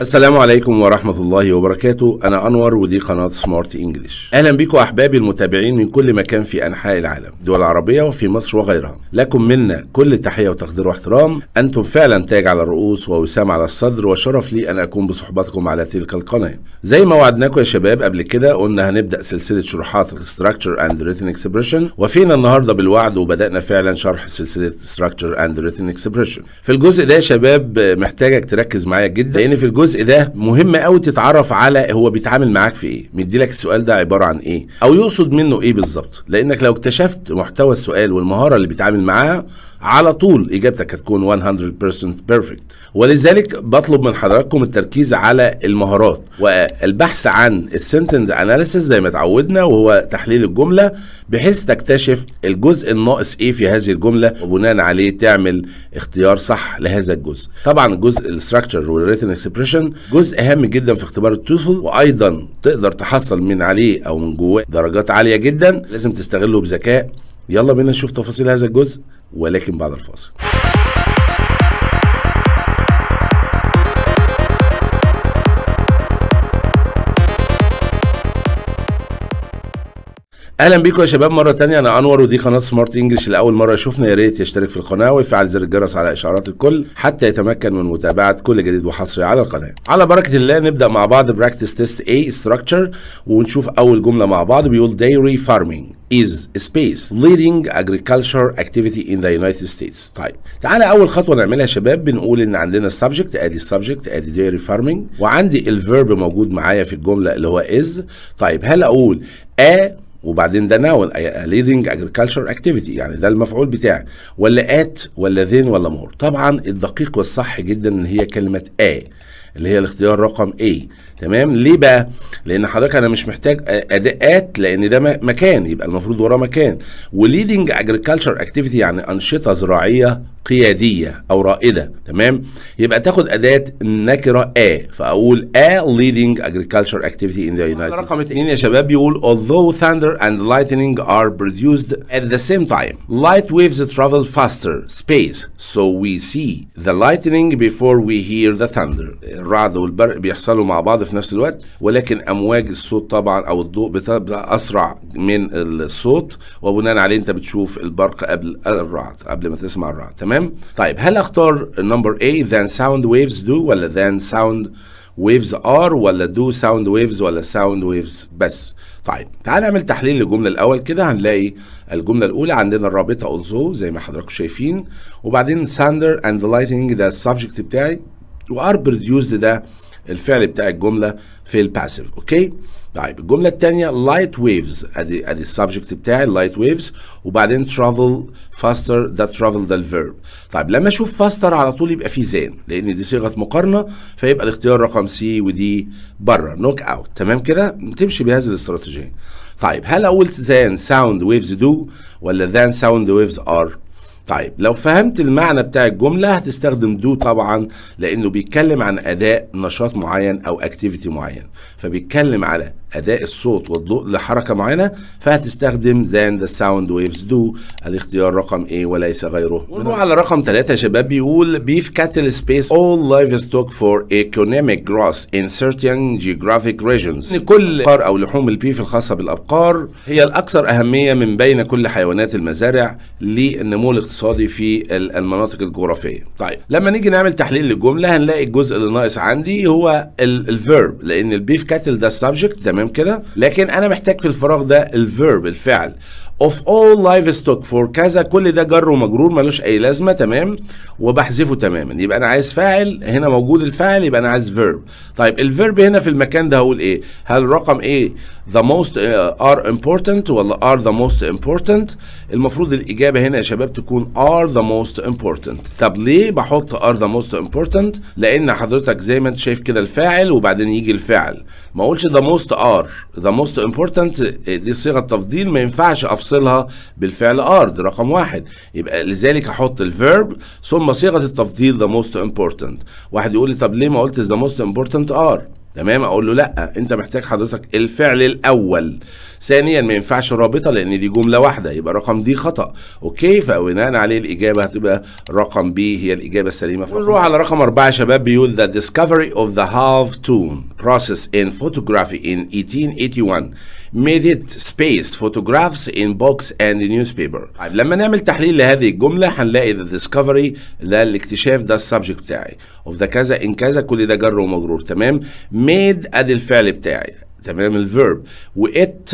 السلام عليكم ورحمة الله وبركاته أنا أنور ودي قناة سمارت إنجليش أهلا بكم أحبابي المتابعين من كل مكان في أنحاء العالم دول العربية وفي مصر وغيرها لكم منا كل تحية وتقدير واحترام أنتم فعلا تاج على الرؤوس ووسام على الصدر وشرف لي أن أكون بصحبتكم على تلك القناة زي ما وعدناكم يا شباب قبل كده قلنا هنبدأ سلسلة شروحات Structure and Written Expression وفينا النهاردة بالوعد وبدأنا فعلا شرح سلسلة Structure and Written Expression في الجزء ده يا شباب محتاجك تركز معايا جدا لأن في الجزء الجزء ده مهم قوي تتعرف على هو بيتعامل معاك في ايه مديلك السؤال ده عباره عن ايه او يقصد منه ايه بالظبط لانك لو اكتشفت محتوى السؤال والمهاره اللي بيتعامل معاها على طول اجابتك هتكون 100% بيرفكت ولذلك بطلب من حضراتكم التركيز على المهارات والبحث عن السنتنس اناليسيس زي ما اتعودنا وهو تحليل الجمله بحيث تكتشف الجزء الناقص ايه في هذه الجمله وبناء عليه تعمل اختيار صح لهذا الجزء طبعا جزء الاستراكشر والريتن اكسبريشن جزء اهم جدا في اختبار التوفل وايضا تقدر تحصل من عليه او من جواه درجات عاليه جدا لازم تستغله بذكاء يلا بينا نشوف تفاصيل هذا الجزء ولكن بعد الفاصل اهلا بيكم يا شباب مره تانية انا انور ودي قناه سمارت انجلش لاول مره يشوفنا يا ريت يشترك في القناه ويفعل زر الجرس على اشعارات الكل حتى يتمكن من متابعه كل جديد وحصري على القناه على بركه الله نبدا مع بعض براكتس تيست اي ستراكشر ونشوف اول جمله مع بعض بيقول ديري فارمينج is space leading agriculture activity in the United States طيب تعالى اول خطوه نعملها يا شباب بنقول ان عندنا السبجكت ادي السبجكت ادي ديري فارمنج وعندي الفيرب موجود معايا في الجمله اللي هو is طيب هل اقول a وبعدين ده ناون ليدنج اجريكلتشر اكتيفيتي يعني ده المفعول بتاعي ولا ات ولا ذين ولا مور طبعا الدقيق والصح جدا ان هي كلمه ا اللي هي الاختيار رقم A تمام ليه بقى لان حضرتك انا مش محتاج اداءات لان ده مكان يبقى المفروض وراه مكان وليدنج اجريكلتشر اكتيفيتي يعني انشطه زراعيه قياديه او رائده تمام يبقى تاخد اداه النكره ا فاقول a leading agriculture activity in the United States رقم اثنين يا شباب بيقول although thunder and lightning are produced at the same time light waves travel faster space so we see the lightning before we hear the thunder الرعد والبرق بيحصلوا مع بعض في نفس الوقت ولكن امواج الصوت طبعا او الضوء بتبقى اسرع من الصوت وبناء عليه انت بتشوف البرق قبل الرعد قبل ما تسمع الرعد تمام تمام طيب هل اختار نمبر A than sound waves do ولا than sound waves are ولا do sound waves ولا sound waves بس طيب تعال نعمل تحليل للجمله الاول كده هنلاقي الجمله الاولى عندنا الرابطه اولزو زي ما حضراتكم شايفين وبعدين ساندر اند لايتنج ده السبجكت بتاعي وار بروديوسد ده الفعل بتاع الجمله في الباسيف اوكي طيب الجمله الثانيه لايت ويفز ادي ادي السبجكت بتاعي لايت ويفز وبعدين ترافل فاستر ده ترافل ده الفيرب طيب لما اشوف فاستر على طول يبقى في زين لان دي صيغه مقارنه فيبقى الاختيار رقم سي ودي بره نوك اوت تمام كده تمشي بهذه الاستراتيجيه طيب هل اقول زان ساوند ويفز دو ولا ذان ساوند ويفز ار طيب لو فهمت المعنى بتاع الجملة هتستخدم دو طبعا لأنه بيتكلم عن أداء نشاط معين أو أكتيفيتي معين فبيتكلم على اداء الصوت والضوء لحركه معينه فهتستخدم than the sound waves do الاختيار رقم ايه وليس غيره ونروح على رقم ثلاثه يا شباب بيقول beef cattle space all livestock for economic growth in certain geographic regions كل ابقار او لحوم البيف الخاصه بالابقار هي الاكثر اهميه من بين كل حيوانات المزارع للنمو الاقتصادي في المناطق الجغرافيه طيب لما نيجي نعمل تحليل للجمله هنلاقي الجزء اللي ناقص عندي هو الفيرب لان البيف كاتل ده سبجكت تمام تمام كده لكن انا محتاج في الفراغ ده الفيرب الفعل of all livestock for كذا كل ده جر ومجرور ملوش اي لازمه تمام وبحذفه تماما يبقى انا عايز فاعل هنا موجود الفاعل يبقى انا عايز فيرب طيب الفيرب هنا في المكان ده هقول ايه هل رقم ايه the most آه، are important ولا are the most important المفروض الاجابه هنا يا شباب تكون are the most important طب ليه بحط are the most important لان حضرتك زي ما انت شايف كده الفاعل وبعدين يجي الفعل ما اقولش the most are the most important آه، دي صيغه تفضيل ما ينفعش افصلها بالفعل ارض رقم واحد يبقى لذلك احط الفيرب ثم صيغه التفضيل ذا موست امبورتنت واحد يقول لي طب ليه ما قلت ذا موست امبورتنت ار تمام اقول له لا انت محتاج حضرتك الفعل الاول ثانيا ما ينفعش رابطه لان دي جمله واحده يبقى رقم دي خطا اوكي فبناء عليه الاجابه هتبقى رقم بي هي الاجابه السليمه نروح على رقم أربعة شباب بيقول the discovery of the half tone process in photography in 1881 made it space photographs in books and newspaper طيب لما نعمل تحليل لهذه الجمله هنلاقي the discovery ده الاكتشاف ده السبجكت بتاعي of the كذا ان كذا كل ده جر ومجرور تمام made ادي الفعل بتاعي تمام الفيرب وات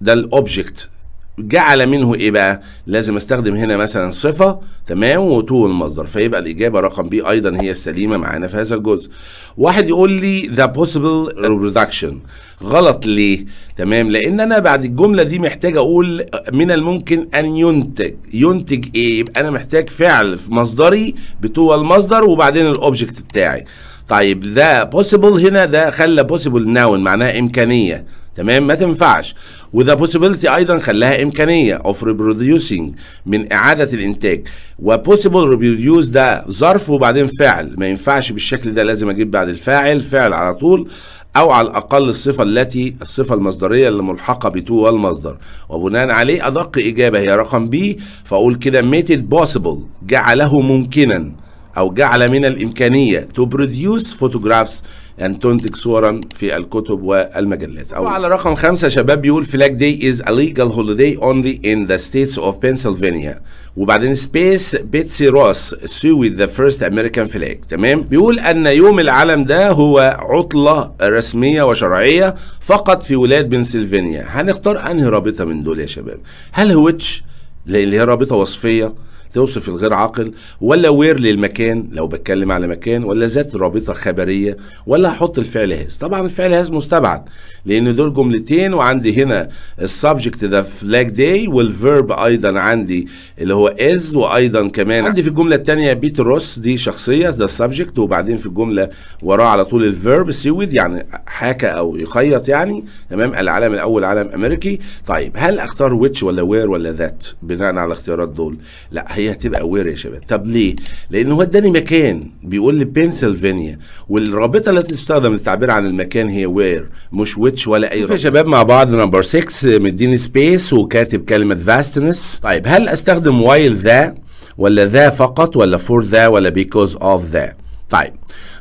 ده الاوبجكت جعل منه ايه بقى؟ لازم استخدم هنا مثلا صفه تمام وتو المصدر فيبقى الاجابه رقم بي ايضا هي السليمه معانا في هذا الجزء. واحد يقول لي ذا بوسيبل ريبرودكشن غلط ليه؟ تمام لان انا بعد الجمله دي محتاج اقول من الممكن ان ينتج ينتج ايه؟ يبقى انا محتاج فعل في مصدري بتو المصدر وبعدين الاوبجكت بتاعي. طيب ذا بوسيبل هنا ده خلى بوسيبل ناون معناها امكانيه تمام ما تنفعش وذا بوسيبلتي ايضا خلاها امكانيه اوف reproducing من اعاده الانتاج وبوسيبل ريبروديوس ده ظرف وبعدين فعل ما ينفعش بالشكل ده لازم اجيب بعد الفاعل فعل على طول او على الاقل الصفه التي الصفه المصدريه اللي ملحقه ب تو والمصدر وبناء عليه ادق اجابه هي رقم بي فاقول كده ميتد بوسيبل جعله ممكنا أو جعل من الإمكانية تو بروديوس فوتوغرافس أن تنتج صورا في الكتب والمجلات أو على رقم خمسة شباب بيقول فلاج داي از a هوليداي اونلي ان ذا ستيتس اوف بنسلفانيا وبعدين سبيس بيتسي روس سوي ذا فيرست امريكان فلاج تمام بيقول ان يوم العلم ده هو عطله رسميه وشرعيه فقط في ولايه بنسلفانيا هنختار انهي رابطه من دول يا شباب هل هوتش اللي هي رابطه وصفيه توصف الغير عاقل ولا وير للمكان لو بتكلم على مكان ولا ذات رابطه خبريه ولا هحط الفعل هاز طبعا الفعل هاز مستبعد لان دول جملتين وعندي هنا السبجكت ده فلاج داي والفيرب ايضا عندي اللي هو از وايضا كمان عندي في الجمله الثانيه بيت روس دي شخصيه ده السبجكت وبعدين في الجمله وراه على طول الفيرب سيود يعني حاكى او يخيط يعني تمام العلم الاول علم امريكي طيب هل اختار ويتش ولا وير ولا ذات بناء على الاختيارات دول لا هي هي هتبقى وير يا شباب طب ليه لان هو اداني مكان بيقول لي بنسلفانيا والرابطه التي تستخدم للتعبير عن المكان هي وير مش ويتش ولا اي يا شباب مع بعض نمبر 6 مديني سبيس وكاتب كلمه فاستنس طيب هل استخدم وايل ذا ولا ذا فقط ولا فور ذا ولا بيكوز اوف ذا طيب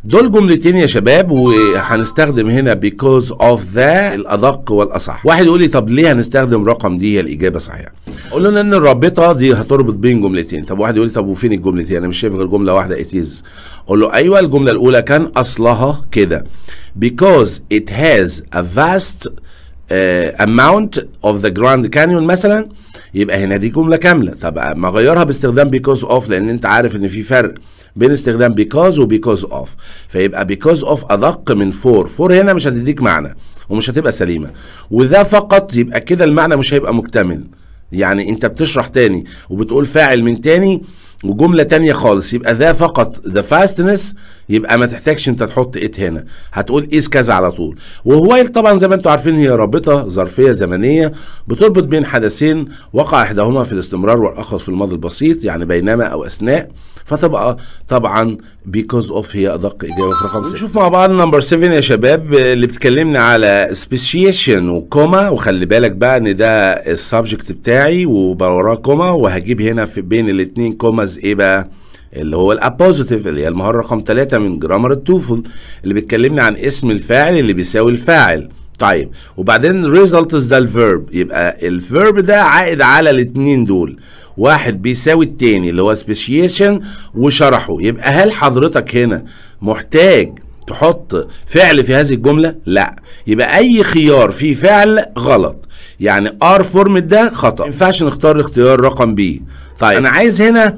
دول جملتين يا شباب وهنستخدم هنا because of the الادق والاصح واحد يقول لي طب ليه هنستخدم رقم دي هي الاجابه صحيحه اقول له ان الرابطه دي هتربط بين جملتين طب واحد يقول لي طب وفين الجملتين انا مش شايف غير جمله واحده it is اقول له ايوه الجمله الاولى كان اصلها كده because it has a vast uh, amount of the Grand Canyon مثلا يبقى هنا دي جمله كامله طب ما غيرها باستخدام because of لان انت عارف ان في فرق بين استخدام بيكاز وبيكاز اوف فيبقى بيكاز اوف ادق من فور فور هنا مش هتديك معنى ومش هتبقى سليمه وذا فقط يبقى كده المعنى مش هيبقى مكتمل يعني انت بتشرح تاني وبتقول فاعل من تاني وجمله تانية خالص يبقى ذا فقط ذا فاستنس يبقى ما تحتاجش انت تحط ات هنا هتقول قيس كذا على طول وهوايل طبعا زي ما انتم عارفين هي رابطه ظرفيه زمنيه بتربط بين حدثين وقع احداهما في الاستمرار والاخر في الماضي البسيط يعني بينما او اثناء فتبقى طبعا بيكوز اوف هي ادق اجابه في رقم 6 نشوف مع بعض نمبر 7 يا شباب اللي بتكلمنا على سبيشيشن وكوما وخلي بالك بقى ان ده السبجكت بتاعي ووراه كوما وهجيب هنا في بين الاثنين كوماز ايه بقى اللي هو الابوزيتيف اللي هي المهاره رقم 3 من جرامر التوفل اللي بتكلمني عن اسم الفاعل اللي بيساوي الفاعل طيب وبعدين ريزلتس ده الفيرب يبقى الفيرب ده عائد على الاثنين دول واحد بيساوي التاني اللي هو سبيشيشن وشرحه يبقى هل حضرتك هنا محتاج تحط فعل في هذه الجمله لا يبقى اي خيار فيه فعل غلط يعني ار فورم ده خطا ما ينفعش نختار اختيار رقم بي طيب انا عايز هنا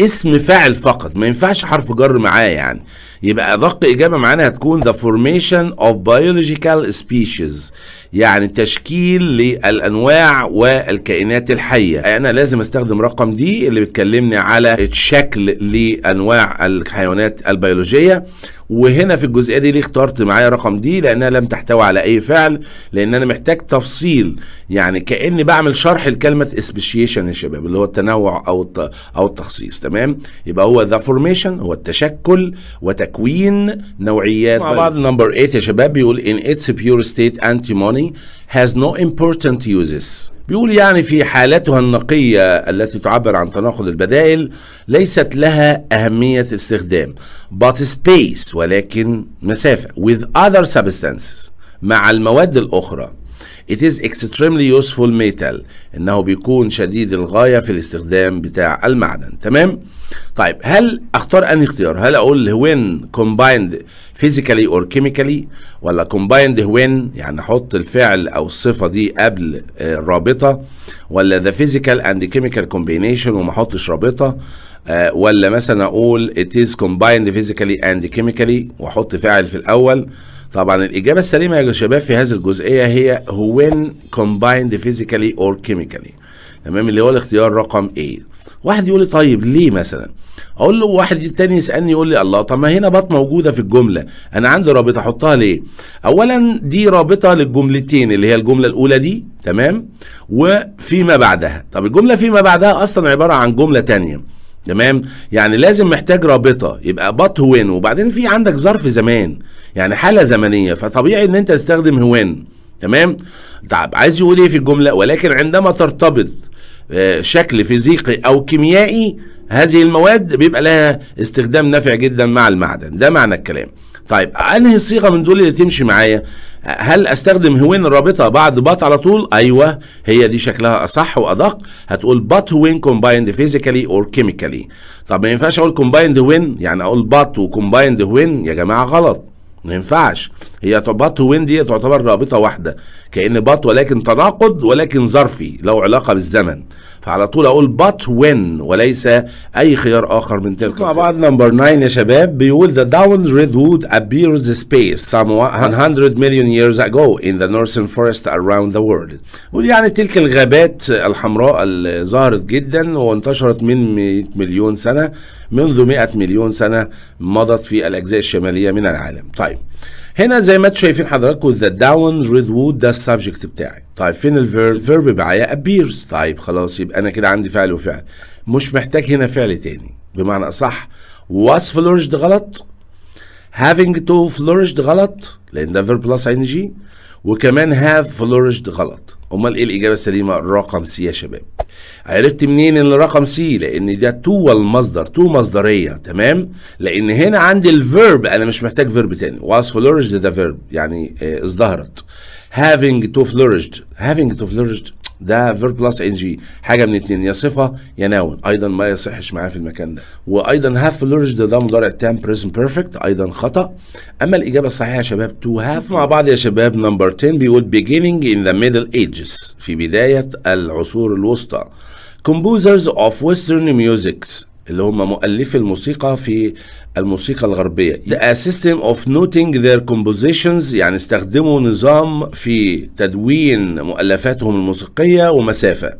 اسم فاعل فقط ما ينفعش حرف جر معاه يعني يبقى ادق اجابه معانا هتكون the formation of biological species يعني تشكيل للانواع والكائنات الحيه انا لازم استخدم رقم دي اللي بتكلمني على الشكل لانواع الحيوانات البيولوجيه وهنا في الجزئيه دي ليه اخترت معايا رقم دي لانها لم تحتوي على اي فعل لان انا محتاج تفصيل يعني كاني بعمل شرح لكلمه سبيشيشن يا شباب اللي هو التنوع او او التخصيص تمام يبقى هو ذا فورميشن هو التشكل وتكوين تكوين نوعيات مع بعض نمبر 8 يا شباب بيقول ان اتس بيور ستيت انتيموني هاز نو امبورتنت يوزز بيقول يعني في حالتها النقية التي تعبر عن تناقض البدائل ليست لها أهمية استخدام but space ولكن مسافة with other substances مع المواد الأخرى It is extremely useful metal انه بيكون شديد الغاية في الاستخدام بتاع المعدن تمام طيب هل اختار انهي اختيار هل اقول when combined physically or chemically ولا combined when يعني احط الفعل او الصفة دي قبل آه، الرابطة ولا the physical and chemical combination وما احطش رابطة آه، ولا مثلا اقول it is combined physically and chemically واحط فاعل في الاول طبعا الإجابة السليمة يا شباب في هذه الجزئية هي when combined physically or chemically تمام اللي هو الاختيار رقم A واحد يقول لي طيب ليه مثلا اقول له واحد تاني يسالني يقول لي الله طب ما هنا بط موجوده في الجمله انا عندي رابطه احطها ليه اولا دي رابطه للجملتين اللي هي الجمله الاولى دي تمام وفيما بعدها طب الجمله فيما بعدها اصلا عباره عن جمله تانية تمام يعني لازم محتاج رابطه يبقى بط وين وبعدين في عندك ظرف زمان يعني حاله زمنيه فطبيعي ان انت تستخدم هوين تمام طب عايز يقول ايه في الجمله ولكن عندما ترتبط آه، شكل فيزيقي او كيميائي هذه المواد بيبقى لها استخدام نافع جدا مع المعدن ده معنى الكلام طيب انهي الصيغه من دول اللي تمشي معايا هل استخدم هوين الرابطه بعد بات على طول ايوه هي دي شكلها اصح وادق هتقول بات وين كومبايند فيزيكالي اور كيميكالي طب ما ينفعش اقول كومبايند وين يعني اقول بات وكومبايند وين يا جماعه غلط ما ينفعش هي بات وين دي تعتبر رابطه واحده كان بات ولكن تناقض ولكن ظرفي له علاقه بالزمن فعلى طول اقول بات وين وليس اي خيار اخر من تلك مع بعض نمبر 9 يا شباب بيقول the down redwood appears space somewhat 100 million years ago in the northern forest around the world بيقول يعني تلك الغابات الحمراء اللي ظهرت جدا وانتشرت من 100 مليون سنه منذ 100 مليون سنه مضت في الاجزاء الشماليه من العالم طيب هنا زي ما انتم شايفين حضراتكم ذا داون redwood ده السبجكت بتاعي طيب فين الفيرب الفيرب معايا ابيرز طيب خلاص يبقى انا كده عندي فعل وفعل مش محتاج هنا فعل تاني بمعنى اصح was flourished غلط having to flourished غلط لان ده فيرب بلس ان جي وكمان have flourished غلط امال ايه الاجابه السليمه رقم سي يا شباب عرفت منين ان الرقم سي لان ده تو المصدر تو مصدريه تمام لان هنا عندي الفيرب انا مش محتاج فيرب تاني واز فلورشد ده فيرب يعني آه، ازدهرت having to flourished having to flourished ده فير بلس ان جي حاجه من اتنين يا صفه يا ناون ايضا ما يصحش معاه في المكان ده وايضا هاف فلورج ده, ده مضارع تام بريزن بيرفكت ايضا خطا اما الاجابه الصحيحه يا شباب تو هاف مع بعض يا شباب نمبر 10 بيقول beginning in the middle ages في بدايه العصور الوسطى composers of western ميوزكس اللي هم مؤلفي الموسيقى في الموسيقى الغربية The system of noting their compositions يعني استخدموا نظام في تدوين مؤلفاتهم الموسيقية ومسافة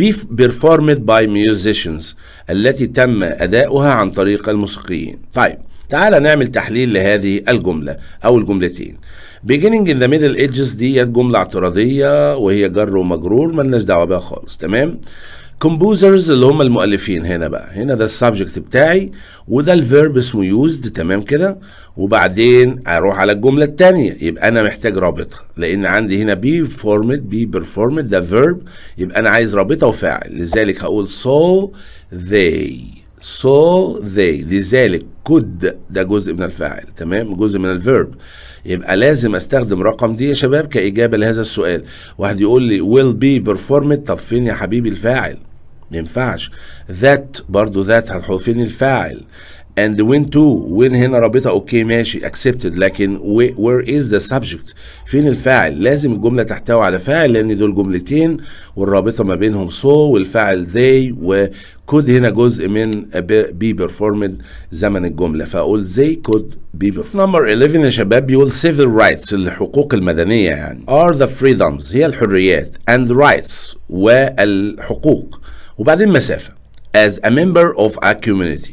be performed by musicians التي تم أداؤها عن طريق الموسيقيين طيب تعال نعمل تحليل لهذه الجملة أو الجملتين beginning in the middle ages دي جملة اعتراضية وهي جر ومجرور ما لناش دعوة بها خالص تمام كومبوزرز اللي هم المؤلفين هنا بقى هنا ده السبجكت بتاعي وده الفيرب اسمه يوزد تمام كده وبعدين اروح على الجمله الثانيه يبقى انا محتاج رابطه لان عندي هنا بي فورمد بي بيرفورمد ده فيرب يبقى انا عايز رابطه وفاعل لذلك هقول سو ذي سو ذي لذلك كود ده جزء من الفاعل تمام جزء من الفيرب يبقى لازم استخدم رقم دي يا شباب كاجابه لهذا السؤال واحد يقول لي ويل بي بيرفورمد طب فين يا حبيبي الفاعل ما ينفعش ذات برضو ذات هتحط فين الفاعل and when to when هنا رابطه اوكي ماشي accepted لكن where is the subject فين الفاعل لازم الجمله تحتوي على فاعل لان دول جملتين والرابطه ما بينهم so والفاعل they وكود هنا جزء من be performed زمن الجمله فاقول they could be performed نمبر 11 يا شباب بيقول civil rights الحقوق المدنيه يعني are the freedoms هي الحريات and rights والحقوق وبعدين مسافة as a member of a community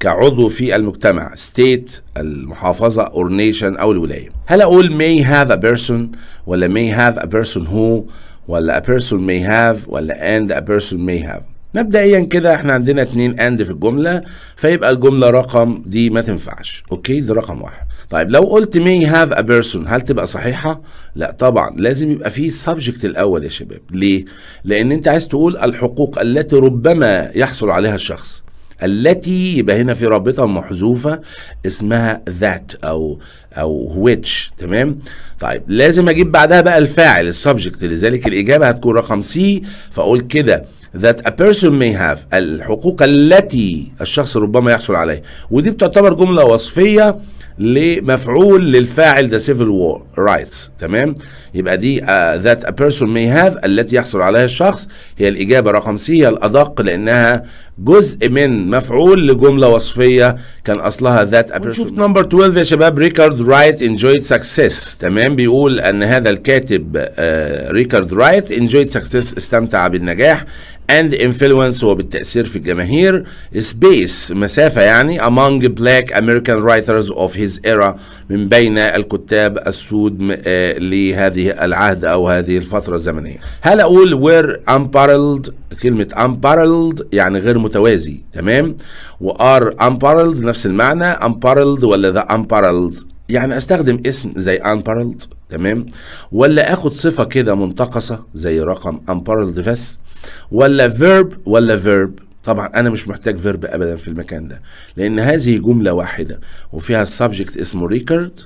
كعضو في المجتمع state المحافظة or nation أو الولاية هل أقول may have a person ولا may have a person who ولا a person may have ولا and a person may have مبدئيا كده احنا عندنا اتنين اند في الجمله فيبقى الجمله رقم دي ما تنفعش اوكي دي رقم واحد طيب لو قلت مي هاف ا بيرسون هل تبقى صحيحه لا طبعا لازم يبقى فيه subject الاول يا شباب ليه لان انت عايز تقول الحقوق التي ربما يحصل عليها الشخص التي يبقى هنا في رابطه محذوفه اسمها ذات او او which تمام طيب لازم اجيب بعدها بقى الفاعل السبجكت لذلك الاجابه هتكون رقم سي فاقول كده that a person may have الحقوق التي الشخص ربما يحصل عليها ودي بتعتبر جمله وصفيه لمفعول للفاعل ذا سيفل وور رايتس تمام يبقى دي ذات ا بيرسون مي هاف التي يحصل عليها الشخص هي الإجابة رقم سي هي الأدق لأنها جزء من مفعول لجملة وصفية كان أصلها ذات ا بيرسون شوف نمبر 12 يا شباب ريكارد رايت انجويد سكسس تمام بيقول أن هذا الكاتب ريكارد رايت انجويد سكسس استمتع بالنجاح and influence وبالتأثير في الجماهير space مسافة يعني among black American writers of his era من بين الكتاب السود لهذه العهد أو هذه الفترة الزمنية هل أقول were unparalleled كلمة unparalleled يعني غير متوازي تمام و are unparalleled نفس المعنى unparalleled ولا the unparalleled يعني أستخدم اسم زي unparalleled تمام ولا اخد صفه كده منتقصه زي رقم امبارل ديفيس ولا فيرب ولا فيرب طبعا انا مش محتاج فيرب ابدا في المكان ده لان هذه جمله واحده وفيها السبجكت اسمه ريكورد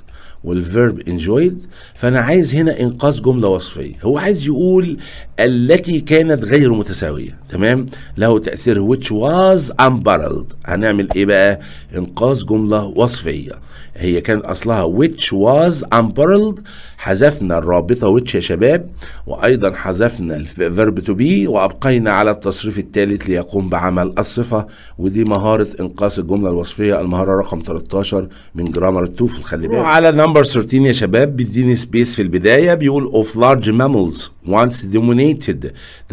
والفيرب انجويد فانا عايز هنا انقاذ جمله وصفيه هو عايز يقول التي كانت غير متساويه تمام له تاثير which was unparalleled هنعمل ايه بقى انقاذ جمله وصفيه هي كانت اصلها which was unparalleled حذفنا الرابطة ويتش يا شباب وأيضا حذفنا الفيرب تو بي وأبقينا على التصريف الثالث ليقوم بعمل الصفة ودي مهارة إنقاص الجملة الوصفية المهارة رقم 13 من جرامر التوفل خلي بالك على نمبر 13 يا شباب بيديني سبيس في البداية بيقول of large mammals once dominated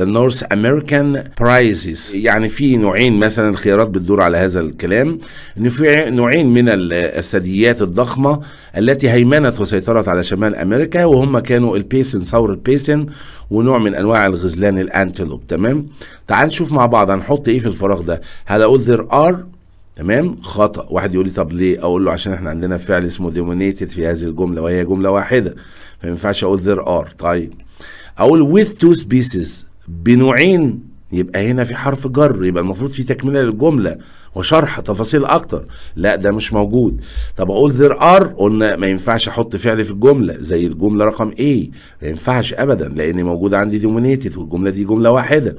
the North American prizes يعني في نوعين مثلا الخيارات بتدور على هذا الكلام ان في نوعين من الثدييات الضخمة التي هيمنت وسيطرت على شمال أمريكا امريكا وهم كانوا البيسن ثور البيسن ونوع من انواع الغزلان الانتلوب تمام تعال نشوف مع بعض هنحط ايه في الفراغ ده هل اقول ذير ار تمام خطا واحد يقول لي طب ليه اقول له عشان احنا عندنا فعل اسمه ديمونيتد في هذه الجمله وهي جمله واحده فما ينفعش اقول ذير ار طيب اقول with two species بنوعين يبقى هنا في حرف جر يبقى المفروض في تكمله للجمله وشرح تفاصيل اكتر لا ده مش موجود طب اقول ذير ار قلنا ما ينفعش احط فعل في الجمله زي الجمله رقم ايه ما ينفعش ابدا لان موجود عندي دومينيتد والجمله دي جمله واحده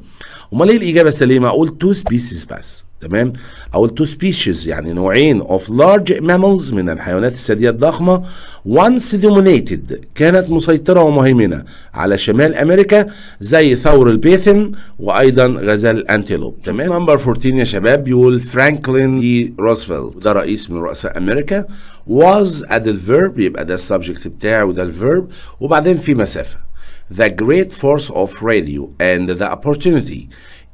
امال ايه الاجابه السليمه اقول تو سبيسيز بس تمام او تو سبيشيز يعني نوعين اوف لارج ماملز من الحيوانات الثدييه الضخمه وانس دومينيتد كانت مسيطره ومهيمنه على شمال امريكا زي ثور البيثن وايضا غزال الانتيلوب تمام نمبر 14 يا شباب بيقول فرانكلين دي روزفلت ده رئيس من رؤساء امريكا واز اد الفيرب يبقى ده السبجكت بتاعه وده الفيرب وبعدين في مسافه the great force of radio and the opportunity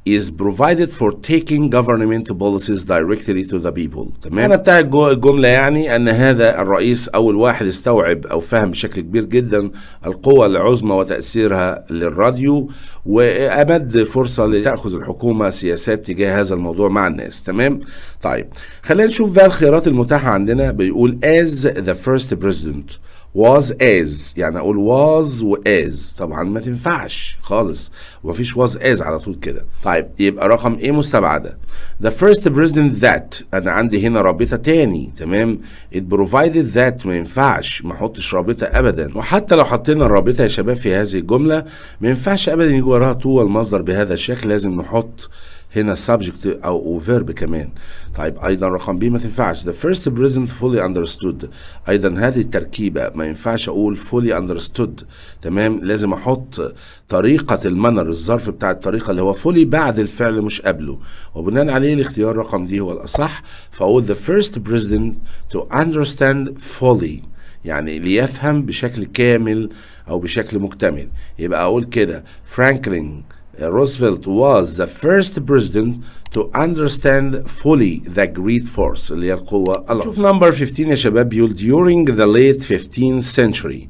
is provided for taking government policies directly to the people تمام انا بتاع الجمله يعني ان هذا الرئيس اول واحد استوعب او فهم بشكل كبير جدا القوة العظمى وتاثيرها للراديو وامد فرصه لتاخذ الحكومه سياسات تجاه هذا الموضوع مع الناس تمام طيب خلينا نشوف بقى الخيارات المتاحه عندنا بيقول as the first president was as يعني اقول was و as طبعا ما تنفعش خالص ومفيش was as على طول كده طيب يبقى رقم ايه مستبعده the first president that انا عندي هنا رابطه تاني تمام it provided that ما ينفعش ما احطش رابطه ابدا وحتى لو حطينا الرابطه يا شباب في هذه الجمله ما ينفعش ابدا يجي وراها تو المصدر بهذا الشكل لازم نحط هنا subject او verb كمان طيب ايضا رقم ب ما تنفعش the first present fully understood ايضا هذه التركيبه ما ينفعش اقول fully understood تمام لازم احط طريقه المنر الظرف بتاع الطريقه اللي هو fully بعد الفعل مش قبله وبناء عليه الاختيار رقم دي هو الاصح فاقول the first president to understand fully يعني ليفهم بشكل كامل او بشكل مكتمل يبقى اقول كده فرانكلين روزفلت was the first president to understand fully the جريت force اللي هي القوة الله شوف نمبر 15 يا شباب بيقول during the late 15th century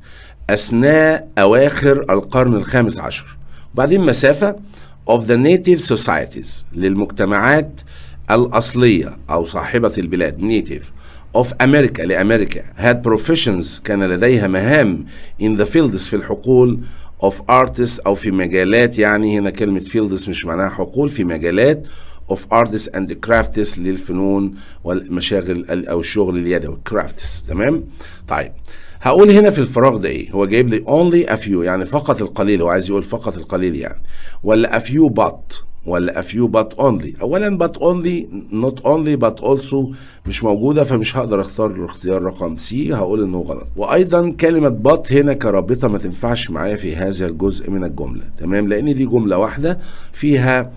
أثناء أواخر القرن الخامس عشر وبعدين مسافة of the native societies للمجتمعات الأصلية أو صاحبة البلاد native of America لأمريكا had professions كان لديها مهام in the fields في الحقول of artists او في مجالات يعني هنا كلمه فيلدز مش معناها حقول في مجالات اوف ارتس اند كرافتس للفنون والمشاغل او الشغل اليدوي كرافتس تمام طيب هقول هنا في الفراغ ده ايه هو جايب لي only a few يعني فقط القليل هو عايز يقول فقط القليل يعني ولا a few but ولا a few but only اولا but only not only but also مش موجودة فمش هقدر اختار الاختيار رقم سي هقول انه غلط وايضا كلمة but هنا كرابطة ما تنفعش معايا في هذا الجزء من الجملة تمام لان دي جملة واحدة فيها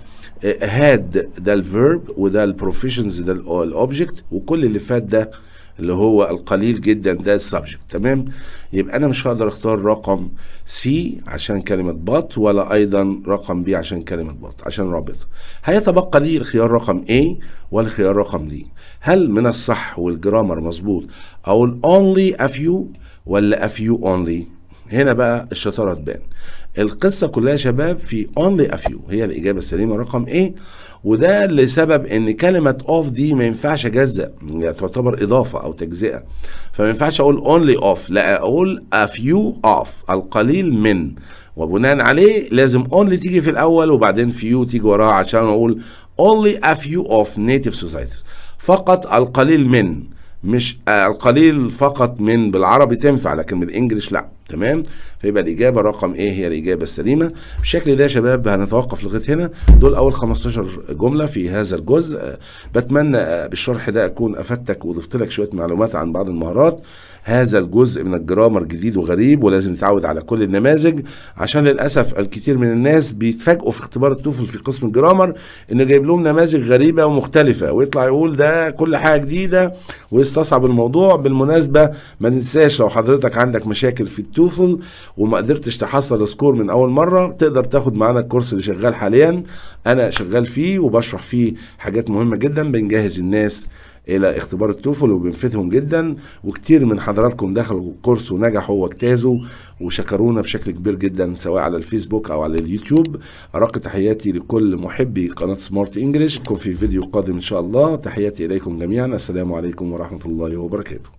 هاد آه، ده الفيرب وده البروفيشنز ده الاوبجكت وكل اللي فات ده اللي هو القليل جدا ده السبجكت تمام يبقى انا مش هقدر اختار رقم سي عشان كلمه بط ولا ايضا رقم بي عشان كلمه بط عشان رابط هيتبقى لي الخيار رقم ولا والخيار رقم دي هل من الصح والجرامر مظبوط اقول اونلي افيو ولا افيو اونلي هنا بقى الشطاره تبان القصة كلها يا شباب في only a few هي الإجابة السليمة رقم إيه وده لسبب ان كلمة اوف دي ما ينفعش اجزأ يعني تعتبر اضافة او تجزئة فما ينفعش اقول اونلي اوف لا اقول a few of القليل من وبناء عليه لازم اونلي تيجي في الاول وبعدين فيو تيجي وراها عشان اقول only a few of native societies فقط القليل من مش آه، القليل فقط من بالعربي تنفع لكن بالانجلش لا تمام فيبقى الاجابه رقم ايه هي الاجابه السليمه بالشكل ده يا شباب هنتوقف لغايه هنا دول اول 15 جمله في هذا الجزء بتمنى بالشرح ده اكون افدتك وضفت لك شويه معلومات عن بعض المهارات هذا الجزء من الجرامر جديد وغريب ولازم نتعود على كل النماذج عشان للاسف الكثير من الناس بيتفاجئوا في اختبار التوفل في قسم الجرامر انه جايب لهم نماذج غريبه ومختلفه ويطلع يقول ده كل حاجه جديده ويستصعب الموضوع بالمناسبه ما ننساش لو حضرتك عندك مشاكل في توصل وما قدرتش تحصل سكور من اول مره تقدر تاخد معانا الكورس اللي شغال حاليا انا شغال فيه وبشرح فيه حاجات مهمه جدا بنجهز الناس الى اختبار التوفل وبنفيدهم جدا وكتير من حضراتكم دخلوا الكورس ونجحوا واجتازوا وشكرونا بشكل كبير جدا سواء على الفيسبوك او على اليوتيوب ارق تحياتي لكل محبي قناه سمارت انجلش نشوفكم في فيديو قادم ان شاء الله تحياتي اليكم جميعا السلام عليكم ورحمه الله وبركاته